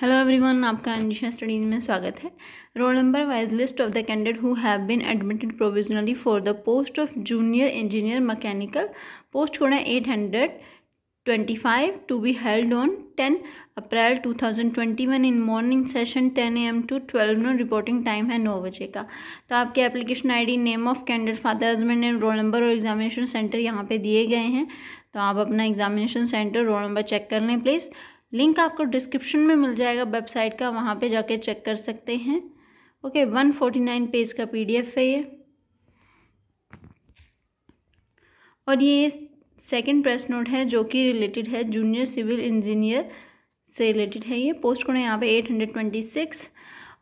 hello everyone आपका Anisha studies में स्वागत है roll number wise list of the candidate who have been admitted provisionally for the post of junior engineer mechanical post होना eight hundred twenty five to be held on ten April two thousand twenty one in morning session ten A M to twelve noon reporting time है नौ बजे का तो आपके application I D name of candidate father husband and roll number और examination centre यहाँ पे दिए गए हैं तो आप अपना examination centre roll number check कर लें प्लीज़ लिंक आपको डिस्क्रिप्शन में मिल जाएगा वेबसाइट का वहाँ पे जाके चेक कर सकते हैं okay one forty nine page का पीडीएफ है ये और ये सेकंड प्रेस नोट है जो कि रिलेटेड है जूनियर सिविल इंजीनियर से रिलेटेड है ये पोस्ट कोड यहाँ पे एट हंड्रेड ट्वेंटी सिक्स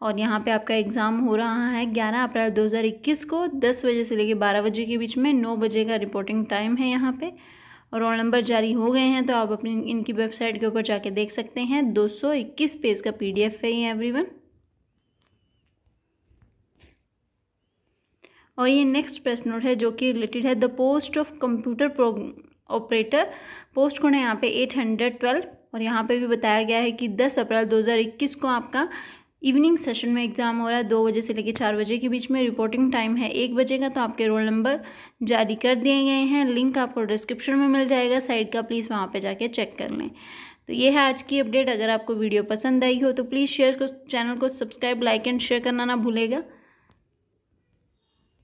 और यहाँ पे आपका एग्ज़ाम हो रहा है ग्यारह अप्रैल दो हज़ार इक्कीस को दस बजे से लेकर बारह बजे के बीच में नौ बजे का रिपोर्टिंग टाइम है यहाँ पर और रोल नंबर जारी हो गए हैं तो आप अपनी इनकी वेबसाइट के ऊपर जाके देख सकते हैं 221 पेज का पीडीएफ है ये एवरीवन और ये नेक्स्ट प्रेस नोट है जो कि रिलेटेड है the post of computer operator post कौन है यहाँ पे एट हंड्रेड ट्वेल्व और यहाँ पे भी बताया गया है कि 10 अप्रैल 2021 को आपका इवनिंग सेशन में एग्ज़ाम हो रहा है दो बजे से लेकर चार बजे के बीच में रिपोर्टिंग टाइम है एक बजे का तो आपके रोल नंबर जारी कर दिए गए हैं लिंक आपको डिस्क्रिप्शन में मिल जाएगा साइट का प्लीज़ वहाँ पर जाके चेक कर लें तो ये है आज की अपडेट अगर आपको वीडियो पसंद आई हो तो प्लीज़ शेयर चैनल को सब्सक्राइब लाइक एंड शेयर करना ना भूलेगा